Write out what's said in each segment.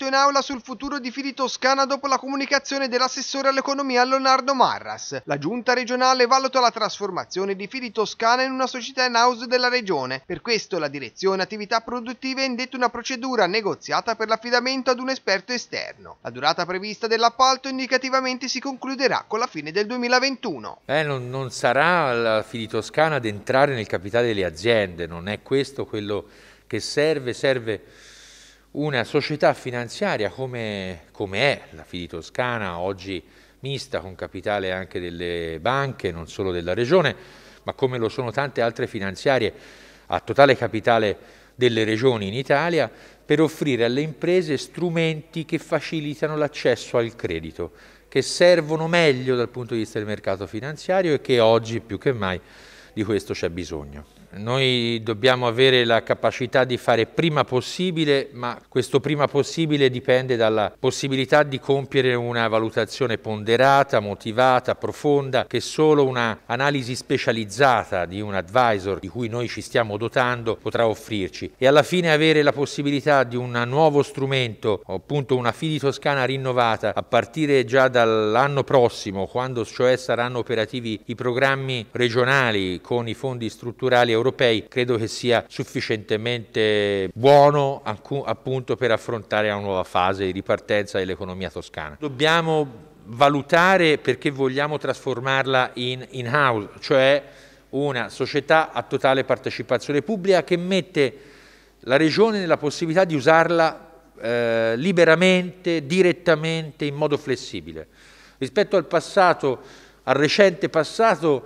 dibattito in aula sul futuro di Fili Toscana dopo la comunicazione dell'assessore all'economia Leonardo Marras. La giunta regionale valuta la trasformazione di Fili Toscana in una società in house della regione. Per questo la direzione attività produttive ha indetto una procedura negoziata per l'affidamento ad un esperto esterno. La durata prevista dell'appalto indicativamente si concluderà con la fine del 2021. Eh, non, non sarà la Fili Toscana ad entrare nel capitale delle aziende, non è questo quello che serve, serve una società finanziaria come, come è la Fidi Toscana, oggi mista con capitale anche delle banche, non solo della regione, ma come lo sono tante altre finanziarie a totale capitale delle regioni in Italia, per offrire alle imprese strumenti che facilitano l'accesso al credito, che servono meglio dal punto di vista del mercato finanziario e che oggi più che mai di questo c'è bisogno. Noi dobbiamo avere la capacità di fare prima possibile, ma questo prima possibile dipende dalla possibilità di compiere una valutazione ponderata, motivata, profonda, che solo un'analisi specializzata di un advisor di cui noi ci stiamo dotando potrà offrirci. E alla fine avere la possibilità di un nuovo strumento, appunto una Fidi Toscana rinnovata, a partire già dall'anno prossimo, quando cioè saranno operativi i programmi regionali con i fondi strutturali europei europei credo che sia sufficientemente buono appunto per affrontare una nuova fase di ripartenza dell'economia toscana. Dobbiamo valutare perché vogliamo trasformarla in in-house, cioè una società a totale partecipazione pubblica che mette la regione nella possibilità di usarla eh, liberamente, direttamente, in modo flessibile. Rispetto al passato, al recente passato,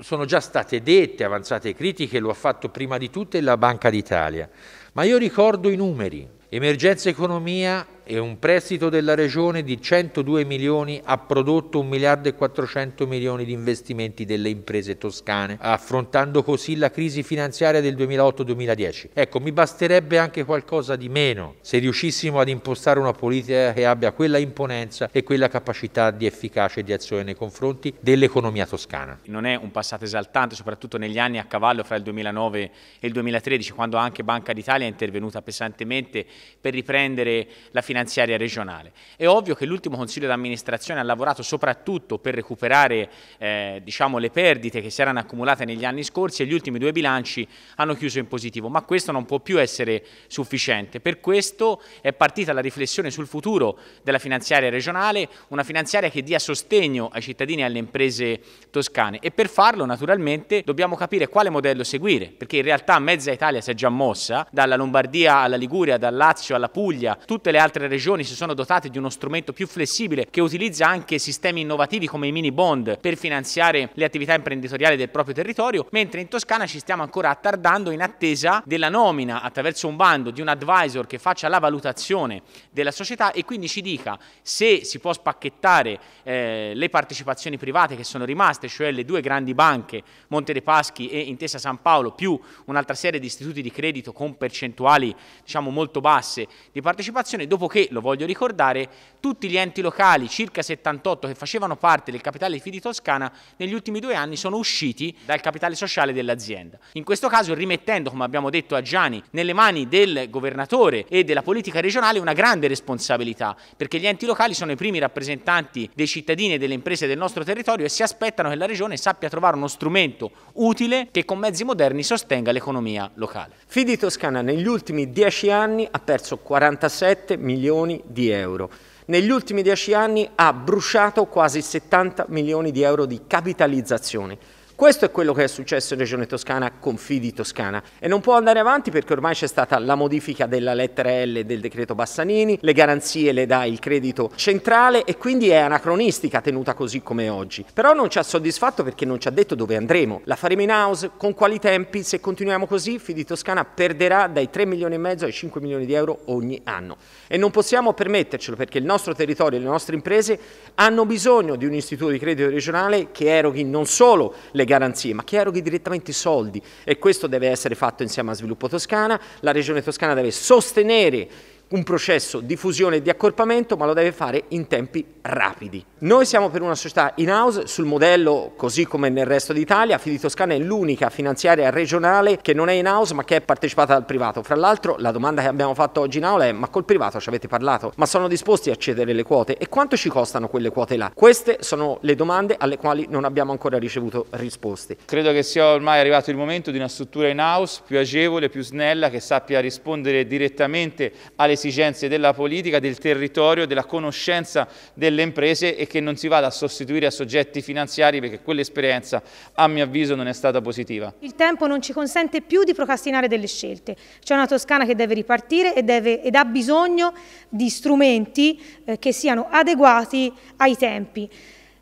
sono già state dette avanzate critiche, lo ha fatto prima di tutte la Banca d'Italia, ma io ricordo i numeri. Emergenza economia e un prestito della Regione di 102 milioni ha prodotto 1 miliardo e 400 milioni di investimenti delle imprese toscane, affrontando così la crisi finanziaria del 2008-2010. Ecco, mi basterebbe anche qualcosa di meno se riuscissimo ad impostare una politica che abbia quella imponenza e quella capacità di efficacia e di azione nei confronti dell'economia toscana. Non è un passato esaltante, soprattutto negli anni a cavallo fra il 2009 e il 2013, quando anche Banca d'Italia è intervenuta pesantemente per riprendere la finanziaria finanziaria regionale. È ovvio che l'ultimo Consiglio di amministrazione ha lavorato soprattutto per recuperare eh, diciamo, le perdite che si erano accumulate negli anni scorsi e gli ultimi due bilanci hanno chiuso in positivo, ma questo non può più essere sufficiente. Per questo è partita la riflessione sul futuro della finanziaria regionale, una finanziaria che dia sostegno ai cittadini e alle imprese toscane e per farlo naturalmente dobbiamo capire quale modello seguire, perché in realtà mezza Italia si è già mossa, dalla Lombardia alla Liguria, dal Lazio alla Puglia, tutte le altre regioni si sono dotate di uno strumento più flessibile che utilizza anche sistemi innovativi come i mini bond per finanziare le attività imprenditoriali del proprio territorio, mentre in Toscana ci stiamo ancora attardando in attesa della nomina attraverso un bando di un advisor che faccia la valutazione della società e quindi ci dica se si può spacchettare eh, le partecipazioni private che sono rimaste, cioè le due grandi banche, Monte dei Paschi e Intesa San Paolo, più un'altra serie di istituti di credito con percentuali diciamo molto basse di partecipazione, dopo che che, lo voglio ricordare, tutti gli enti locali, circa 78, che facevano parte del capitale di Fidi Toscana, negli ultimi due anni sono usciti dal capitale sociale dell'azienda. In questo caso rimettendo, come abbiamo detto a Gianni, nelle mani del governatore e della politica regionale una grande responsabilità, perché gli enti locali sono i primi rappresentanti dei cittadini e delle imprese del nostro territorio e si aspettano che la regione sappia trovare uno strumento utile che con mezzi moderni sostenga l'economia locale. Fidi Toscana negli ultimi dieci anni ha perso 47 milioni milioni di euro. Negli ultimi dieci anni ha bruciato quasi 70 milioni di euro di capitalizzazione. Questo è quello che è successo in Regione Toscana, con Fidi Toscana e non può andare avanti perché ormai c'è stata la modifica della lettera L del decreto Bassanini, le garanzie le dà il credito centrale e quindi è anacronistica tenuta così come oggi. Però non ci ha soddisfatto perché non ci ha detto dove andremo. La faremo in house, con quali tempi, se continuiamo così Fidi Toscana perderà dai 3 milioni e mezzo ai 5 milioni di euro ogni anno e non possiamo permettercelo perché il nostro territorio e le nostre imprese hanno bisogno di un istituto di credito regionale che eroghi non solo le garanzie, ma chi eroghi direttamente i soldi e questo deve essere fatto insieme a Sviluppo Toscana, la Regione Toscana deve sostenere un processo di fusione e di accorpamento, ma lo deve fare in tempi rapidi. Noi siamo per una società in-house sul modello, così come nel resto d'Italia, Fidi Toscana è l'unica finanziaria regionale che non è in-house ma che è partecipata dal privato. Fra l'altro la domanda che abbiamo fatto oggi in aula è ma col privato ci avete parlato? Ma sono disposti a cedere le quote? E quanto ci costano quelle quote là? Queste sono le domande alle quali non abbiamo ancora ricevuto risposte. Credo che sia ormai arrivato il momento di una struttura in-house più agevole, più snella, che sappia rispondere direttamente alle esigenze della politica, del territorio, della conoscenza delle imprese e che non si vada a sostituire a soggetti finanziari perché quell'esperienza a mio avviso non è stata positiva. Il tempo non ci consente più di procrastinare delle scelte, c'è una Toscana che deve ripartire e deve, ed ha bisogno di strumenti eh, che siano adeguati ai tempi.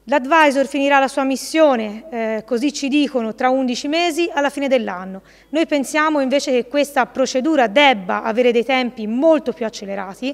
L'advisor finirà la sua missione, eh, così ci dicono, tra 11 mesi alla fine dell'anno. Noi pensiamo invece che questa procedura debba avere dei tempi molto più accelerati,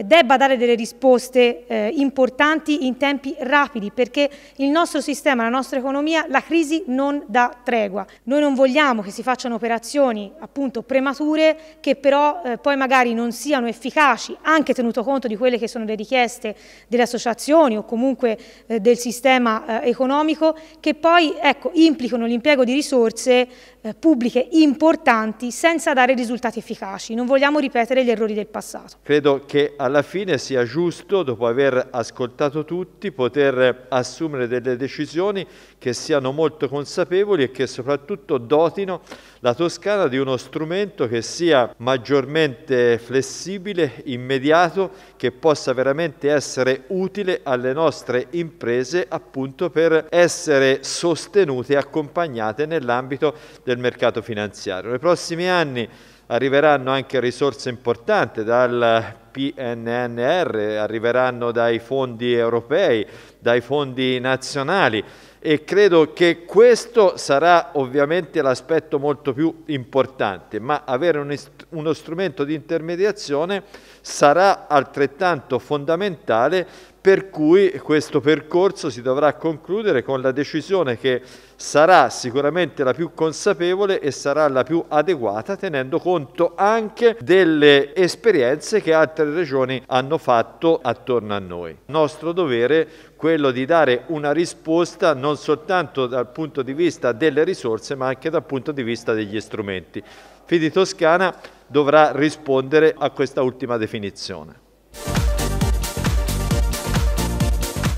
eh, debba dare delle risposte eh, importanti in tempi rapidi perché il nostro sistema, la nostra economia, la crisi non dà tregua. Noi non vogliamo che si facciano operazioni appunto premature che però eh, poi magari non siano efficaci anche tenuto conto di quelle che sono le richieste delle associazioni o comunque eh, del sistema eh, economico che poi ecco, implicano l'impiego di risorse eh, pubbliche importanti senza dare risultati efficaci. Non vogliamo ripetere gli errori del passato. Credo che alla fine sia giusto, dopo aver ascoltato tutti, poter assumere delle decisioni che siano molto consapevoli e che soprattutto dotino la Toscana di uno strumento che sia maggiormente flessibile, immediato, che possa veramente essere utile alle nostre imprese appunto per essere sostenute e accompagnate nell'ambito del mercato finanziario. Nei prossimi anni arriveranno anche risorse importanti dal PNNR, arriveranno dai fondi europei, dai fondi nazionali e credo che questo sarà ovviamente l'aspetto molto più importante, ma avere un uno strumento di intermediazione sarà altrettanto fondamentale per cui questo percorso si dovrà concludere con la decisione che sarà sicuramente la più consapevole e sarà la più adeguata tenendo conto anche delle esperienze che altre regioni hanno fatto attorno a noi. Il nostro dovere quello di dare una risposta non soltanto dal punto di vista delle risorse ma anche dal punto di vista degli strumenti. Fidi Toscana dovrà rispondere a questa ultima definizione.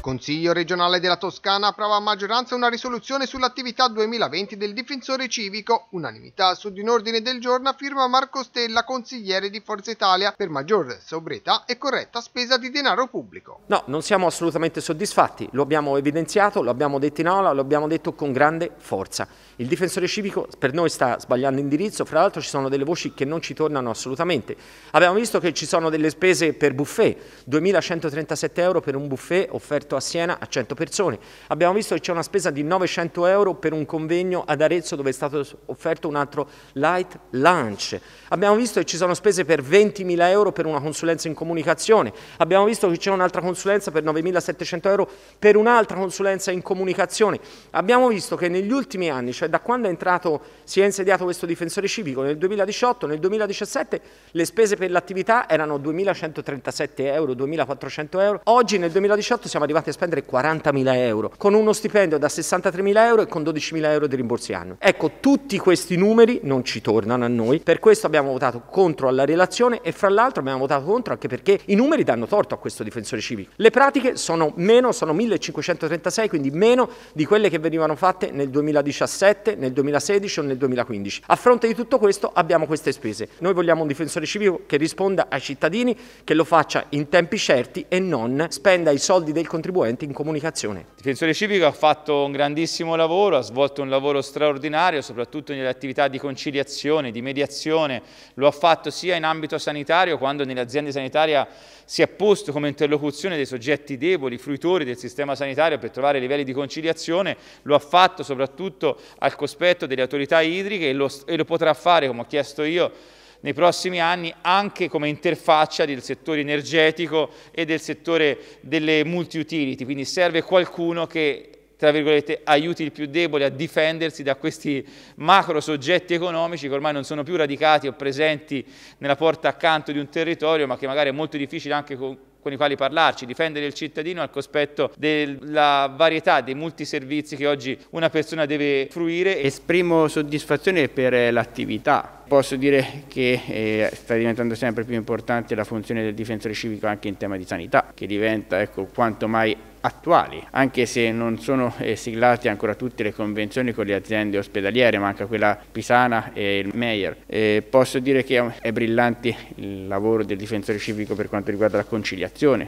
Consiglio regionale della Toscana approva a maggioranza una risoluzione sull'attività 2020 del difensore civico, unanimità su di un ordine del giorno firma Marco Stella, consigliere di Forza Italia, per maggior sobrietà e corretta spesa di denaro pubblico. No, non siamo assolutamente soddisfatti, lo abbiamo evidenziato, lo abbiamo detto in aula, lo abbiamo detto con grande forza. Il difensore civico per noi sta sbagliando indirizzo, fra l'altro ci sono delle voci che non ci tornano assolutamente. Abbiamo visto che ci sono delle spese per buffet, 2.137 euro per un buffet offerto a Siena a 100 persone. Abbiamo visto che c'è una spesa di 900 euro per un convegno ad Arezzo dove è stato offerto un altro light lunch. Abbiamo visto che ci sono spese per 20.000 euro per una consulenza in comunicazione. Abbiamo visto che c'è un'altra consulenza per 9.700 euro per un'altra consulenza in comunicazione. Abbiamo visto che negli ultimi anni, cioè da quando è entrato, si è insediato questo difensore civico, nel 2018, nel 2017 le spese per l'attività erano 2.137 euro, 2.400 euro. Oggi nel 2018 siamo arrivati a spendere 40.000 euro, con uno stipendio da 63.000 euro e con 12.000 euro di rimborsi annui. Ecco, tutti questi numeri non ci tornano a noi, per questo abbiamo votato contro alla relazione e fra l'altro abbiamo votato contro anche perché i numeri danno torto a questo difensore civico. Le pratiche sono meno, sono 1536, quindi meno di quelle che venivano fatte nel 2017, nel 2016 o nel 2015. A fronte di tutto questo abbiamo queste spese. Noi vogliamo un difensore civico che risponda ai cittadini, che lo faccia in tempi certi e non spenda i soldi del contribuente contribuenti in comunicazione. Difensore Civico ha fatto un grandissimo lavoro, ha svolto un lavoro straordinario, soprattutto nelle attività di conciliazione, di mediazione, lo ha fatto sia in ambito sanitario, quando nell'azienda sanitaria si è posto come interlocuzione dei soggetti deboli, fruitori del sistema sanitario per trovare livelli di conciliazione, lo ha fatto soprattutto al cospetto delle autorità idriche e lo, e lo potrà fare, come ho chiesto io, nei prossimi anni anche come interfaccia del settore energetico e del settore delle multi-utility, quindi serve qualcuno che tra virgolette, aiuti il più debole a difendersi da questi macro soggetti economici che ormai non sono più radicati o presenti nella porta accanto di un territorio, ma che magari è molto difficile anche con, con i quali parlarci, difendere il cittadino al cospetto della varietà dei multiservizi che oggi una persona deve fruire. Esprimo soddisfazione per eh, l'attività posso dire che eh, sta diventando sempre più importante la funzione del difensore civico anche in tema di sanità, che diventa ecco, quanto mai attuali, anche se non sono eh, siglate ancora tutte le convenzioni con le aziende ospedaliere, manca quella pisana e il Meyer. Eh, posso dire che è brillante il lavoro del difensore civico per quanto riguarda la conciliazione,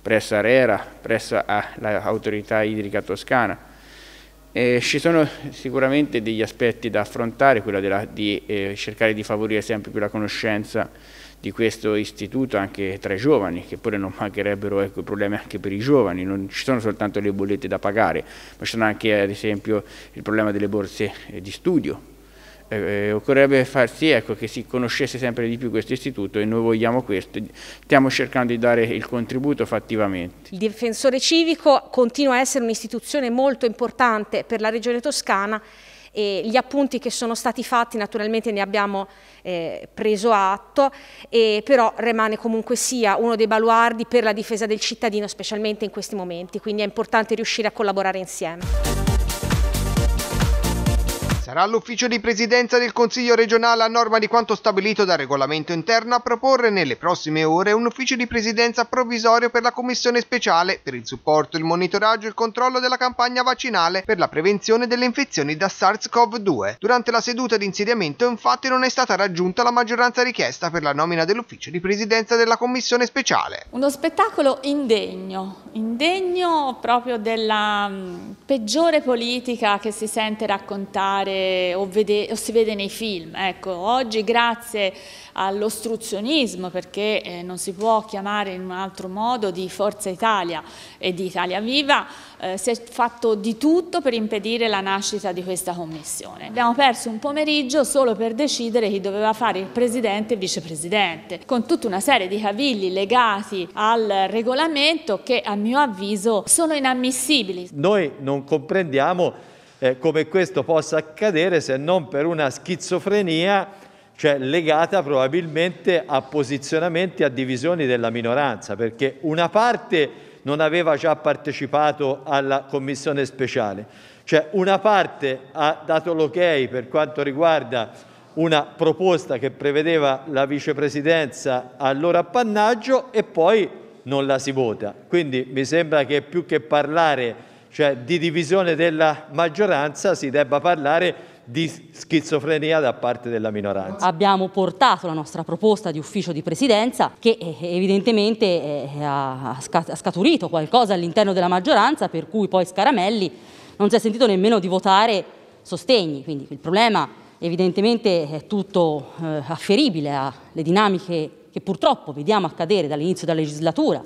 presso Arera, presso l'autorità idrica toscana, eh, ci sono sicuramente degli aspetti da affrontare, quello della, di eh, cercare di favorire sempre più la conoscenza di questo istituto anche tra i giovani, che pure non mancherebbero ecco, problemi anche per i giovani, non ci sono soltanto le bollette da pagare, ma ci sono anche ad esempio il problema delle borse eh, di studio, eh, eh, occorrerebbe far sì ecco, che si conoscesse sempre di più questo istituto e noi vogliamo questo, stiamo cercando di dare il contributo fattivamente. Il difensore civico continua a essere un'istituzione molto importante per la regione toscana e gli appunti che sono stati fatti naturalmente ne abbiamo eh, preso atto, e però rimane comunque sia uno dei baluardi per la difesa del cittadino, specialmente in questi momenti, quindi è importante riuscire a collaborare insieme. Sarà l'ufficio di presidenza del Consiglio regionale a norma di quanto stabilito dal regolamento interno a proporre nelle prossime ore un ufficio di presidenza provvisorio per la Commissione speciale per il supporto, il monitoraggio e il controllo della campagna vaccinale per la prevenzione delle infezioni da SARS-CoV-2. Durante la seduta di insediamento infatti non è stata raggiunta la maggioranza richiesta per la nomina dell'ufficio di presidenza della Commissione speciale. Uno spettacolo indegno, indegno proprio della mm, peggiore politica che si sente raccontare o, vede, o si vede nei film. Ecco, oggi grazie all'ostruzionismo, perché eh, non si può chiamare in un altro modo, di Forza Italia e di Italia Viva, eh, si è fatto di tutto per impedire la nascita di questa commissione. Abbiamo perso un pomeriggio solo per decidere chi doveva fare il presidente e il vicepresidente, con tutta una serie di cavilli legati al regolamento che a mio avviso sono inammissibili. Noi non comprendiamo eh, come questo possa accadere se non per una schizofrenia cioè legata probabilmente a posizionamenti, a divisioni della minoranza, perché una parte non aveva già partecipato alla commissione speciale, cioè una parte ha dato l'ok per quanto riguarda una proposta che prevedeva la vicepresidenza al loro appannaggio e poi non la si vota. Quindi mi sembra che più che parlare cioè di divisione della maggioranza, si debba parlare di schizofrenia da parte della minoranza. Abbiamo portato la nostra proposta di ufficio di presidenza che eh, evidentemente eh, ha scaturito qualcosa all'interno della maggioranza per cui poi Scaramelli non si è sentito nemmeno di votare sostegni, quindi il problema evidentemente è tutto eh, afferibile alle dinamiche che purtroppo vediamo accadere dall'inizio della legislatura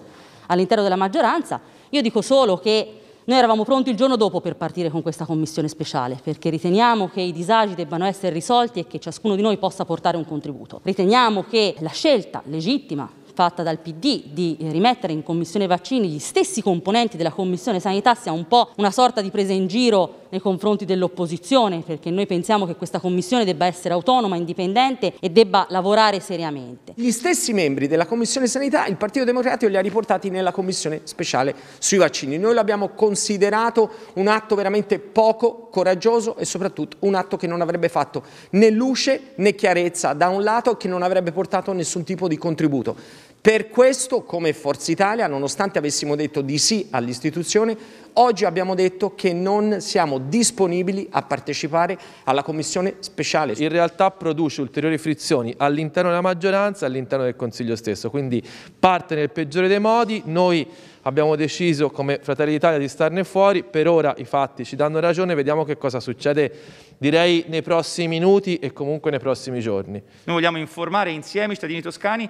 all'interno della maggioranza. Io dico solo che noi eravamo pronti il giorno dopo per partire con questa commissione speciale, perché riteniamo che i disagi debbano essere risolti e che ciascuno di noi possa portare un contributo. Riteniamo che la scelta legittima fatta dal PD di rimettere in commissione vaccini gli stessi componenti della commissione sanità sia un po' una sorta di presa in giro nei confronti dell'opposizione, perché noi pensiamo che questa commissione debba essere autonoma, indipendente e debba lavorare seriamente. Gli stessi membri della commissione sanità, il Partito Democratico li ha riportati nella commissione speciale sui vaccini. Noi l'abbiamo considerato un atto veramente poco coraggioso e soprattutto un atto che non avrebbe fatto né luce né chiarezza da un lato che non avrebbe portato nessun tipo di contributo. Per questo, come Forza Italia, nonostante avessimo detto di sì all'istituzione, oggi abbiamo detto che non siamo disponibili a partecipare alla commissione speciale. In realtà produce ulteriori frizioni all'interno della maggioranza e all'interno del Consiglio stesso, quindi parte nel peggiore dei modi, noi abbiamo deciso come Fratelli d'Italia di starne fuori, per ora i fatti ci danno ragione, vediamo che cosa succede direi nei prossimi minuti e comunque nei prossimi giorni. Noi vogliamo informare insieme i cittadini toscani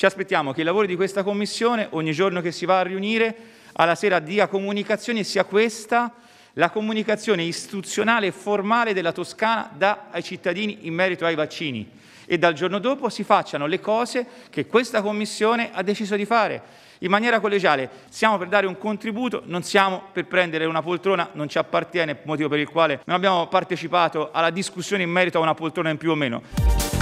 ci aspettiamo che i lavori di questa Commissione, ogni giorno che si va a riunire, alla sera dia comunicazioni e sia questa la comunicazione istituzionale e formale della Toscana dà ai cittadini in merito ai vaccini e dal giorno dopo si facciano le cose che questa Commissione ha deciso di fare in maniera collegiale. Siamo per dare un contributo, non siamo per prendere una poltrona, non ci appartiene, motivo per il quale non abbiamo partecipato alla discussione in merito a una poltrona in più o meno.